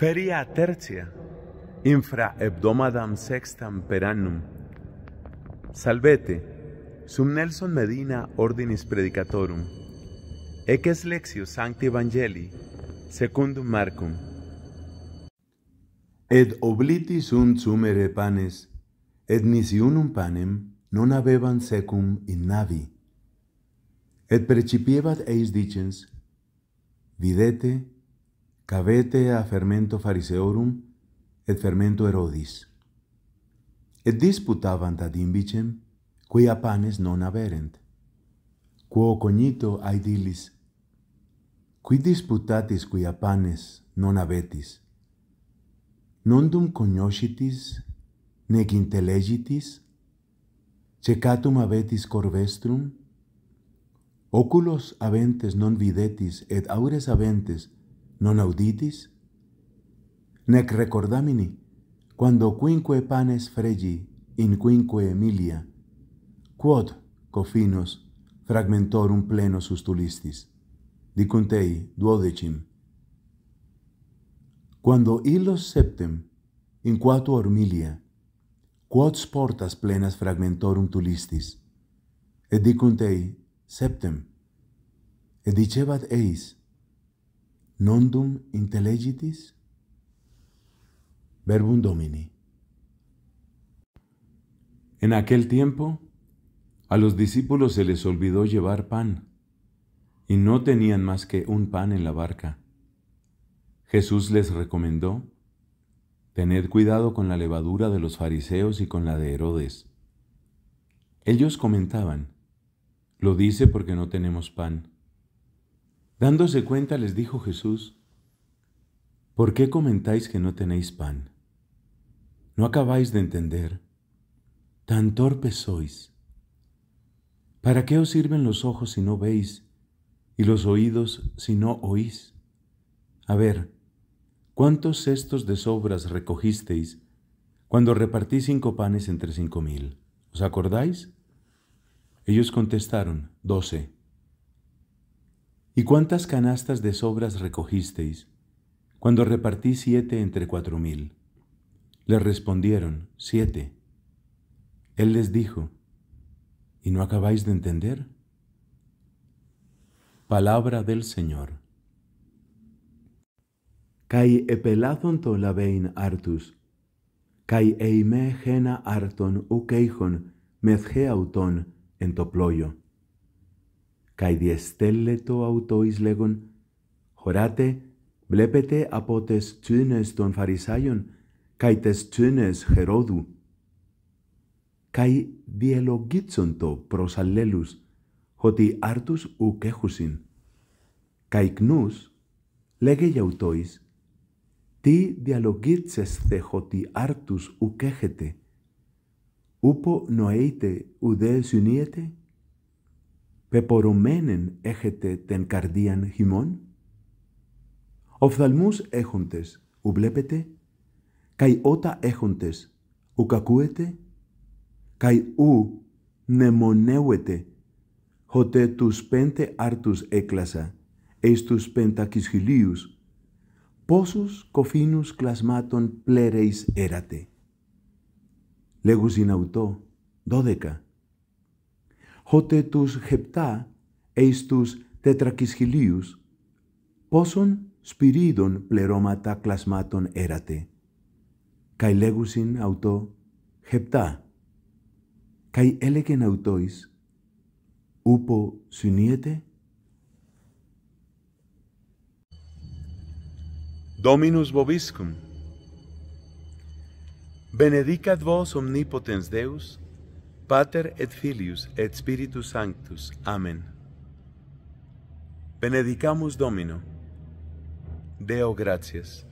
Feria tertia, infra hebdomadam sextam perannum. Salvete, sum Nelson Medina ordinis predicatorum. Eques lexio sancti evangelii, secundum marcum. Et oblitis sunt sumere panes, et nisiunum panem non habeban secum in navi. Et precipiebat eis dicens, videte cavete a fermento fariseorum et fermento herodis. Et disputavant ad imbicem, quia panes non averent, Quo cognito aedilis, qui disputatis quia panes non habetis? Nondum cognoscitis, nec intelegitis? Cecatum habetis corvestrum? Oculos aventes non videtis et aures aventes non auditis? Nec recordamini, quando quinque panes fregi in quinque emilia, quod, cofinos, fragmentorum pleno sustulistis, dicuntei duodecim. Quando illos septem, in quatu ormilia, quod sportas plenas fragmentorum tulistis, et dicuntei septem, et dicebat eis, Nondum intelligitis? Verbum Domini. En aquel tiempo, a los discípulos se les olvidó llevar pan, y no tenían más que un pan en la barca. Jesús les recomendó, tener cuidado con la levadura de los fariseos y con la de Herodes. Ellos comentaban, Lo dice porque no tenemos pan. Dándose cuenta les dijo Jesús, ¿por qué comentáis que no tenéis pan? ¿No acabáis de entender? Tan torpes sois. ¿Para qué os sirven los ojos si no veis y los oídos si no oís? A ver, ¿cuántos cestos de sobras recogisteis cuando repartí cinco panes entre cinco mil? ¿Os acordáis? Ellos contestaron, doce. ¿Y cuántas canastas de sobras recogisteis cuando repartí siete entre cuatro mil? Le respondieron, siete. Él les dijo, ¿y no acabáis de entender? Palabra del Señor. Kai labein artus, kai arton en toployo. cae diestelle to autois legon, horate, blepete apotes tunes ton farisaion, cae tes tynes Herodu. Cae dialogitson to pros allelus, hoti artus uc ejusin. Cae cnus, lege autois, ti dialogitses te hoti artus uc upo noeite ude suniete? πεπορωμένεν έχετε τεν καρδίαν χειμών. Οφθαλμούς έχοντες ου βλέπετε, καί ότα έχοντες ου κακούετε, καί ου νεμονέουετε, χωτε τους πέντε άρτους έκλασα, εις τους πέντα κυσχυλίους, πόσους κοφίνους κλασμάτων πλέρεις έρατε. Λέγους αυτό, δώδεκα, χότε τους χεπτά εις τους τετρακισχυλίους, πόσον σπυρίδων πλερώματα κλασμάτων έρατε. Καί λέγουσιν αυτο χεπτά. Καί έλεγεν αυτοίς, ούπο συνείεται. Dominus vobiscum. Benedicat vos omnipotens Deus, Pater et Filius et Spiritus Sanctus. Amén. Benedicamos Domino. Deo gracias.